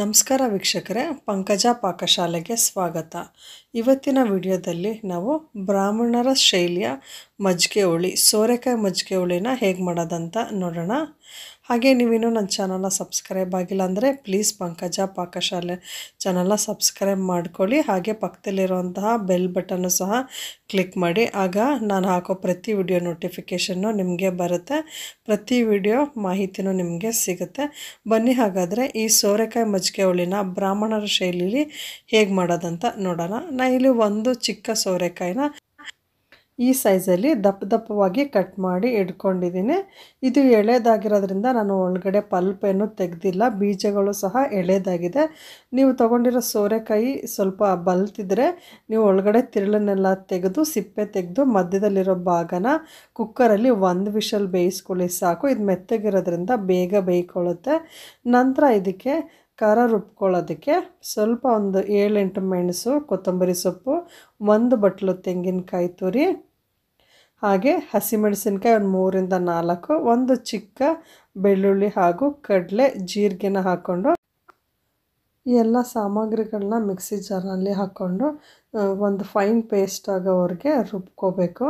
ನಮಸ್ಕಾರ ವೀಕ್ಷಕರೇ ಪಂಕಜ ಪಾಕಶಾಲೆಗೆ ಸ್ವಾಗತ ಇವತ್ತಿನ ವಿಡಿಯೋದಲ್ಲಿ ನಾವು ಬ್ರಾಹ್ಮಣರ ಶೈಲಿಯ ಮಜ್ಜಿಗೆ ಹುಳಿ ಸೋರೆಕಾಯಿ ಮಜ್ಜಿಗೆ ಹುಳಿನ ಹೇಗೆ ಮಾಡೋದಂತ ನೋಡೋಣ ಹಾಗೆ ನೀವಿನ್ನೂ ನನ್ನ ಚಾನಲ್ನ ಸಬ್ಸ್ಕ್ರೈಬ್ ಆಗಿಲ್ಲ ಅಂದರೆ ಪ್ಲೀಸ್ ಪಂಕಜ ಪಾಕಶಾಲೆ ಚಾನಲ್ನ ಸಬ್ಸ್ಕ್ರೈಬ್ ಮಾಡ್ಕೊಳ್ಳಿ ಹಾಗೆ ಪಕ್ಕದಲ್ಲಿರುವಂತಹ ಬೆಲ್ ಬಟನ್ನು ಸಹ ಕ್ಲಿಕ್ ಮಾಡಿ ಆಗ ನಾನು ಹಾಕೋ ಪ್ರತಿ ವಿಡಿಯೋ ನೋಟಿಫಿಕೇಷನ್ನು ನಿಮಗೆ ಬರುತ್ತೆ ಪ್ರತಿ ವಿಡಿಯೋ ಮಾಹಿತಿನೂ ನಿಮಗೆ ಸಿಗುತ್ತೆ ಬನ್ನಿ ಹಾಗಾದರೆ ಈ ಸೋರೆಕಾಯಿ ಮಜ್ಜಿಗೆ ಹುಳಿನ ಬ್ರಾಹ್ಮಣರ ಶೈಲಿಲಿ ಹೇಗೆ ಮಾಡೋದಂತ ನೋಡೋಣ ನಾ ಇಲ್ಲಿ ಒಂದು ಚಿಕ್ಕ ಸೋರೆಕಾಯಿನ ಈ ಸೈಜಲ್ಲಿ ದಪ್ಪ ದಪ್ಪವಾಗಿ ಕಟ್ ಮಾಡಿ ಇಟ್ಕೊಂಡಿದ್ದೀನಿ ಇದು ಎಳೆದಾಗಿರೋದ್ರಿಂದ ನಾನು ಒಳಗಡೆ ಪಲ್ಪೇನು ತೆಗೆದಿಲ್ಲ ಬೀಜಗಳು ಸಹ ಎಳೆದಾಗಿದೆ ನೀವು ತೊಗೊಂಡಿರೋ ಸೋರೆಕಾಯಿ ಸ್ವಲ್ಪ ಬಲ್ತಿದ್ರೆ ನೀವು ಒಳಗಡೆ ತಿರುಳನ್ನೆಲ್ಲ ತೆಗೆದು ಸಿಪ್ಪೆ ತೆಗೆದು ಮಧ್ಯದಲ್ಲಿರೋ ಭಾಗನ ಕುಕ್ಕರಲ್ಲಿ ಒಂದು ವಿಷಲ್ ಬೇಯಿಸ್ಕೊಳ್ಳಿ ಸಾಕು ಇದು ಮೆತ್ತಗಿರೋದ್ರಿಂದ ಬೇಗ ಬೇಯ್ಕೊಳ್ಳುತ್ತೆ ನಂತರ ಇದಕ್ಕೆ ಖಾರ ರುಬ್ಕೊಳ್ಳೋದಕ್ಕೆ ಸ್ವಲ್ಪ ಒಂದು ಏಳೆಂಟು ಮೆಣಸು ಕೊತ್ತಂಬರಿ ಸೊಪ್ಪು ಒಂದು ಬಟ್ಲು ತೆಂಗಿನಕಾಯಿ ತುರಿ ಹಾಗೆ ಹಸಿಮೆಣಸಿನ್ಕಾಯಿ ಒಂದು ಮೂರಿಂದ ನಾಲ್ಕು ಒಂದು ಚಿಕ್ಕ ಬೆಳ್ಳುಳ್ಳಿ ಹಾಗೂ ಕಡಲೆ ಜೀರಿಗೆನ ಹಾಕ್ಕೊಂಡು ಎಲ್ಲ ಸಾಮಗ್ರಿಗಳನ್ನ ಮಿಕ್ಸಿ ಜಾರ್ನಲ್ಲಿ ಹಾಕ್ಕೊಂಡು ಒಂದು ಫೈನ್ ಪೇಸ್ಟ್ ಆಗೋವರೆಗೆ ರುಬ್ಕೋಬೇಕು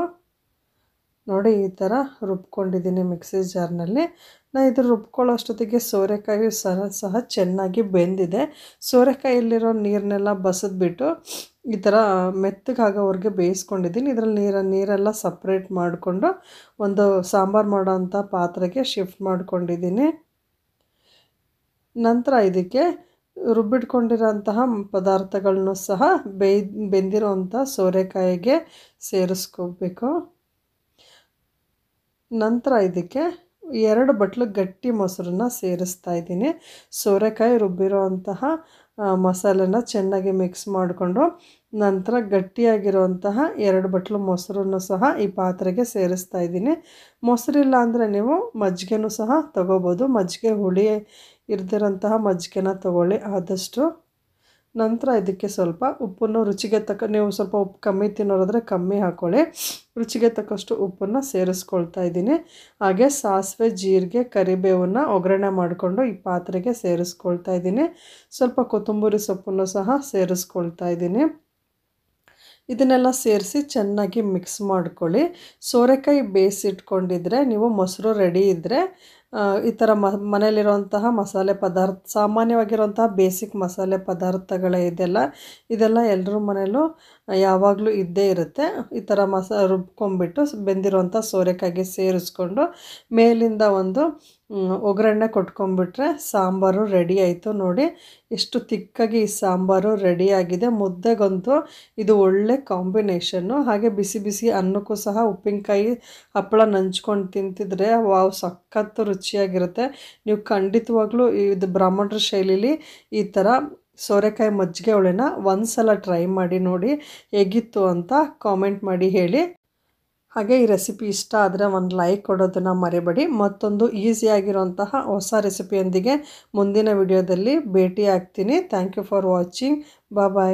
ನೋಡಿ ಈ ಥರ ರುಬ್ಕೊಂಡಿದ್ದೀನಿ ಮಿಕ್ಸಿ ಜಾರ್ನಲ್ಲಿ ನಾನು ಇದು ರುಬ್ಕೊಳ್ಳೋ ಅಷ್ಟೊತ್ತಿಗೆ ಸೋರೆಕಾಯಿ ಸಹ ಸಹ ಚೆನ್ನಾಗಿ ಬೆಂದಿದೆ ಸೋರೆಕಾಯಿಯಲ್ಲಿರೋ ನೀರನ್ನೆಲ್ಲ ಬಸಿದ್ಬಿಟ್ಟು ಈ ಥರ ಮೆತ್ತಗಾಗೋವರೆಗೆ ಬೇಯಿಸ್ಕೊಂಡಿದ್ದೀನಿ ಇದರಲ್ಲಿ ನೀರ ನೀರೆಲ್ಲ ಸಪ್ರೇಟ್ ಮಾಡಿಕೊಂಡು ಒಂದು ಸಾಂಬಾರು ಮಾಡೋವಂಥ ಪಾತ್ರೆಗೆ ಶಿಫ್ಟ್ ಮಾಡ್ಕೊಂಡಿದ್ದೀನಿ ನಂತರ ಇದಕ್ಕೆ ರುಬ್ಬಿಟ್ಕೊಂಡಿರೋಂತಹ ಪದಾರ್ಥಗಳನ್ನು ಸಹ ಬೇಯ್ ಬೆಂದಿರೋಂಥ ಸೋರೆಕಾಯಿಗೆ ಸೇರಿಸ್ಕೋಬೇಕು ನಂತರ ಇದಕ್ಕೆ ಎರಡು ಬಟ್ಲು ಗಟ್ಟಿ ಮೊಸರನ್ನ ಸೇರಿಸ್ತಾ ಇದ್ದೀನಿ ಸೋರೆಕಾಯಿ ರುಬ್ಬಿರೋ ಅಂತಹ ಮಸಾಲೆನ ಚೆನ್ನಾಗಿ ಮಿಕ್ಸ್ ಮಾಡಿಕೊಂಡು ನಂತರ ಗಟ್ಟಿಯಾಗಿರುವಂತಹ ಎರಡು ಬಟ್ಲು ಮೊಸರನ್ನು ಸಹ ಈ ಪಾತ್ರೆಗೆ ಸೇರಿಸ್ತಾ ಇದ್ದೀನಿ ಮೊಸರಿಲ್ಲ ಅಂದರೆ ನೀವು ಮಜ್ಜಿಗೆನೂ ಸಹ ತೊಗೋಬೋದು ಮಜ್ಜಿಗೆ ಹುಳಿ ಇರ್ದಿರೋಂತಹ ಮಜ್ಜಿಗೆನ ತಗೊಳ್ಳಿ ಆದಷ್ಟು ನಂತರ ಇದಕ್ಕೆ ಸ್ವಲ್ಪ ಉಪ್ಪನ್ನು ರುಚಿಗೆ ತಕ್ಕ ನೀವು ಸ್ವಲ್ಪ ಉಪ್ಪು ಕಮ್ಮಿ ತಿನ್ನೋರಾದರೆ ಕಮ್ಮಿ ಹಾಕ್ಕೊಳ್ಳಿ ರುಚಿಗೆ ತಕ್ಕಷ್ಟು ಉಪ್ಪನ್ನು ಸೇರಿಸ್ಕೊಳ್ತಾ ಇದ್ದೀನಿ ಹಾಗೆ ಸಾಸಿವೆ ಜೀರಿಗೆ ಕರಿಬೇವನ್ನು ಒಗ್ಗರಣೆ ಮಾಡಿಕೊಂಡು ಈ ಪಾತ್ರೆಗೆ ಸೇರಿಸ್ಕೊಳ್ತಾ ಇದ್ದೀನಿ ಸ್ವಲ್ಪ ಕೊತ್ತಂಬರಿ ಸೊಪ್ಪನ್ನು ಸಹ ಸೇರಿಸ್ಕೊಳ್ತಾ ಇದ್ದೀನಿ ಇದನ್ನೆಲ್ಲ ಸೇರಿಸಿ ಚೆನ್ನಾಗಿ ಮಿಕ್ಸ್ ಮಾಡ್ಕೊಳ್ಳಿ ಸೋರೆಕಾಯಿ ಬೇಯಿಸಿಟ್ಕೊಂಡಿದ್ರೆ ನೀವು ಮೊಸರು ರೆಡಿ ಇದ್ದರೆ ಈ ಥರ ಮ ಮನೆಯಲ್ಲಿರುವಂತಹ ಮಸಾಲೆ ಪದಾರ್ಥ ಸಾಮಾನ್ಯವಾಗಿರುವಂತಹ ಬೇಸಿಕ್ ಮಸಾಲೆ ಪದಾರ್ಥಗಳೇ ಇದೆಲ್ಲ ಇದೆಲ್ಲ ಎಲ್ಲರೂ ಮನೆಯಲ್ಲೂ ಯಾವಾಗಲೂ ಇದ್ದೇ ಇರುತ್ತೆ ಈ ಥರ ಮಸ ರುಬ್ಕೊಂಡ್ಬಿಟ್ಟು ಬೆಂದಿರುವಂಥ ಸೋರೆಕಾಯಿಗೆ ಸೇರಿಸ್ಕೊಂಡು ಮೇಲಿಂದ ಒಂದು ಒಗ್ಗರಣೆ ಕೊಟ್ಕೊಂಡ್ಬಿಟ್ರೆ ಸಾಂಬಾರು ರೆಡಿ ಆಯಿತು ನೋಡಿ ಎಷ್ಟು ತಿಕ್ಕಾಗಿ ಈ ಸಾಂಬಾರು ರೆಡಿಯಾಗಿದೆ ಮುದ್ದೆಗಂತೂ ಇದು ಒಳ್ಳೆ ಕಾಂಬಿನೇಷನ್ನು ಹಾಗೆ ಬಿಸಿ ಬಿಸಿ ಅನ್ನಕ್ಕೂ ಸಹ ಉಪ್ಪಿನಕಾಯಿ ಹಪ್ಪಳ ನಂಚ್ಕೊಂಡು ತಿಂತಿದ್ರೆ ವಾವ್ ಸಖತ್ತು ರುಚಿ ರುಚಿಯಾಗಿರುತ್ತೆ ನೀವು ಖಂಡಿತವಾಗ್ಲೂ ಇದು ಬ್ರಾಹ್ಮಣರ ಶೈಲೀಲಿ ಈ ಥರ ಸೋರೆಕಾಯಿ ಮಜ್ಜಿಗೆ ಹೊಳೆನ ಒಂದು ಸಲ ಟ್ರೈ ಮಾಡಿ ನೋಡಿ ಹೇಗಿತ್ತು ಅಂತ ಕಾಮೆಂಟ್ ಮಾಡಿ ಹೇಳಿ ಹಾಗೆ ಈ ರೆಸಿಪಿ ಇಷ್ಟ ಆದರೆ ಒಂದು ಲೈಕ್ ಕೊಡೋದನ್ನು ಮರಿಬೇಡಿ ಮತ್ತೊಂದು ಈಸಿಯಾಗಿರುವಂತಹ ಹೊಸ ರೆಸಿಪಿಯೊಂದಿಗೆ ಮುಂದಿನ ವಿಡಿಯೋದಲ್ಲಿ ಭೇಟಿ ಆಗ್ತೀನಿ thank you for watching bye